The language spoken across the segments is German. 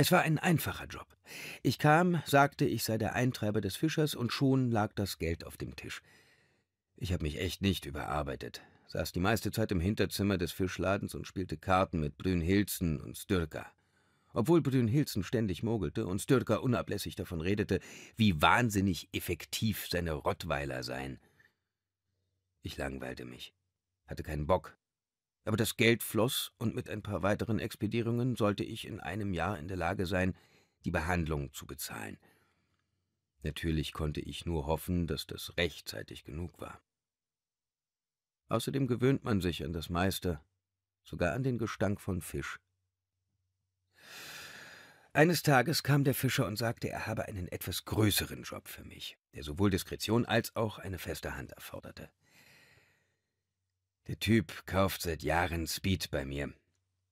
Es war ein einfacher Job. Ich kam, sagte, ich sei der Eintreiber des Fischers und schon lag das Geld auf dem Tisch. Ich habe mich echt nicht überarbeitet, saß die meiste Zeit im Hinterzimmer des Fischladens und spielte Karten mit Brünhilzen und Stürker. Obwohl Brünhilzen ständig mogelte und Stürker unablässig davon redete, wie wahnsinnig effektiv seine Rottweiler seien. Ich langweilte mich, hatte keinen Bock aber das Geld floss und mit ein paar weiteren Expedierungen sollte ich in einem Jahr in der Lage sein, die Behandlung zu bezahlen. Natürlich konnte ich nur hoffen, dass das rechtzeitig genug war. Außerdem gewöhnt man sich an das meiste, sogar an den Gestank von Fisch. Eines Tages kam der Fischer und sagte, er habe einen etwas größeren Job für mich, der sowohl Diskretion als auch eine feste Hand erforderte. Der Typ kauft seit Jahren Speed bei mir,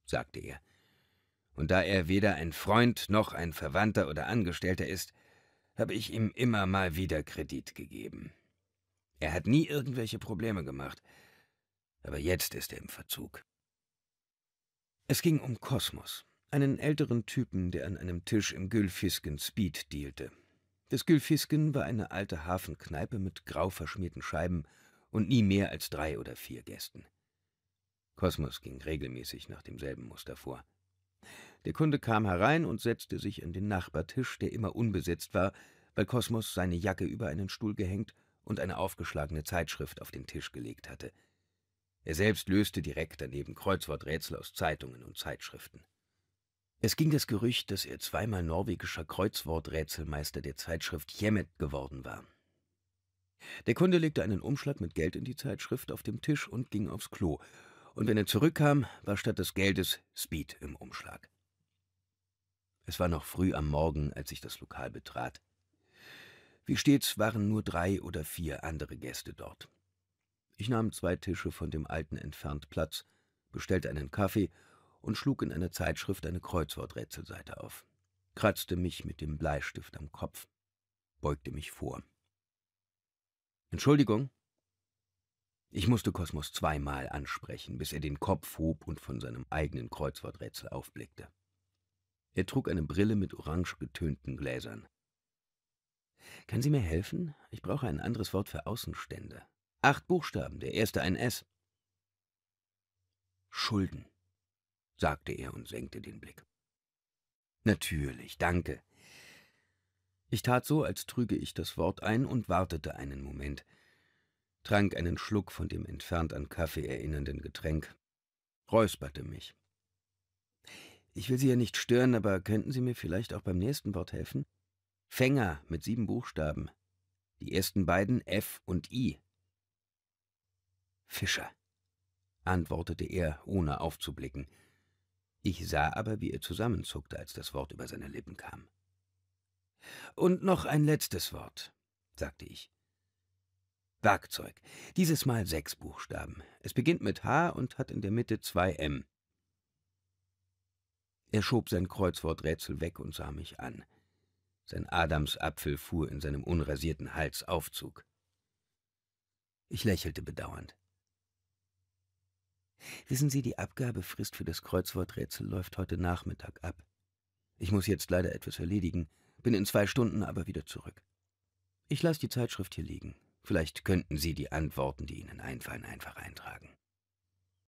sagte er. Und da er weder ein Freund noch ein Verwandter oder Angestellter ist, habe ich ihm immer mal wieder Kredit gegeben. Er hat nie irgendwelche Probleme gemacht, aber jetzt ist er im Verzug. Es ging um Kosmos, einen älteren Typen, der an einem Tisch im Gülfisken Speed dealte. Das Gülfisken war eine alte Hafenkneipe mit grau verschmierten Scheiben und nie mehr als drei oder vier Gästen. Kosmos ging regelmäßig nach demselben Muster vor. Der Kunde kam herein und setzte sich an den Nachbartisch, der immer unbesetzt war, weil Kosmos seine Jacke über einen Stuhl gehängt und eine aufgeschlagene Zeitschrift auf den Tisch gelegt hatte. Er selbst löste direkt daneben Kreuzworträtsel aus Zeitungen und Zeitschriften. Es ging das Gerücht, dass er zweimal norwegischer Kreuzworträtselmeister der Zeitschrift Jemet geworden war. Der Kunde legte einen Umschlag mit Geld in die Zeitschrift auf dem Tisch und ging aufs Klo. Und wenn er zurückkam, war statt des Geldes Speed im Umschlag. Es war noch früh am Morgen, als ich das Lokal betrat. Wie stets waren nur drei oder vier andere Gäste dort. Ich nahm zwei Tische von dem alten entfernt Platz, bestellte einen Kaffee und schlug in einer Zeitschrift eine Kreuzworträtselseite auf, kratzte mich mit dem Bleistift am Kopf, beugte mich vor. Entschuldigung? Ich musste Kosmos zweimal ansprechen, bis er den Kopf hob und von seinem eigenen Kreuzworträtsel aufblickte. Er trug eine Brille mit orange getönten Gläsern. Kann sie mir helfen? Ich brauche ein anderes Wort für Außenstände. Acht Buchstaben, der erste ein S. Schulden, sagte er und senkte den Blick. Natürlich, danke. Ich tat so, als trüge ich das Wort ein und wartete einen Moment, trank einen Schluck von dem entfernt an Kaffee erinnernden Getränk, räusperte mich. Ich will Sie ja nicht stören, aber könnten Sie mir vielleicht auch beim nächsten Wort helfen? Fänger mit sieben Buchstaben. Die ersten beiden F und I. Fischer, antwortete er, ohne aufzublicken. Ich sah aber, wie er zusammenzuckte, als das Wort über seine Lippen kam. Und noch ein letztes Wort, sagte ich. Werkzeug. Dieses Mal sechs Buchstaben. Es beginnt mit H und hat in der Mitte zwei M. Er schob sein Kreuzworträtsel weg und sah mich an. Sein Adamsapfel fuhr in seinem unrasierten Hals Aufzug. Ich lächelte bedauernd. Wissen Sie, die Abgabefrist für das Kreuzworträtsel läuft heute Nachmittag ab. Ich muss jetzt leider etwas erledigen, bin in zwei Stunden aber wieder zurück. Ich lasse die Zeitschrift hier liegen. Vielleicht könnten Sie die Antworten, die Ihnen einfallen, einfach eintragen.